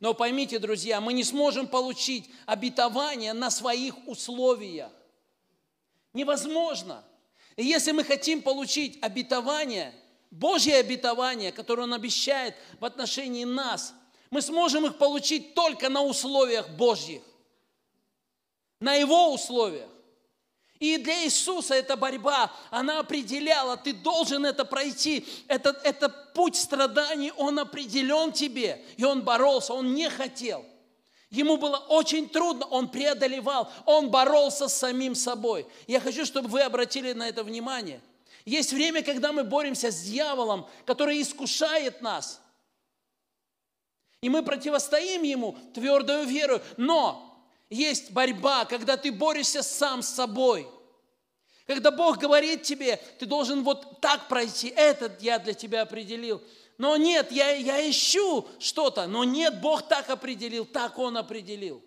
Но поймите, друзья, мы не сможем получить обетование на своих условиях. Невозможно. И если мы хотим получить обетование, Божье обетование, которое Он обещает в отношении нас, мы сможем их получить только на условиях Божьих, на Его условиях. И для Иисуса эта борьба, она определяла, ты должен это пройти. Это, это путь страданий, он определен тебе. И он боролся, он не хотел. Ему было очень трудно, он преодолевал, он боролся с самим собой. Я хочу, чтобы вы обратили на это внимание. Есть время, когда мы боремся с дьяволом, который искушает нас. И мы противостоим ему твердую веру. Но есть борьба, когда ты борешься сам с собой. Когда Бог говорит тебе, ты должен вот так пройти, этот я для тебя определил. Но нет, я, я ищу что-то, но нет, Бог так определил, так Он определил.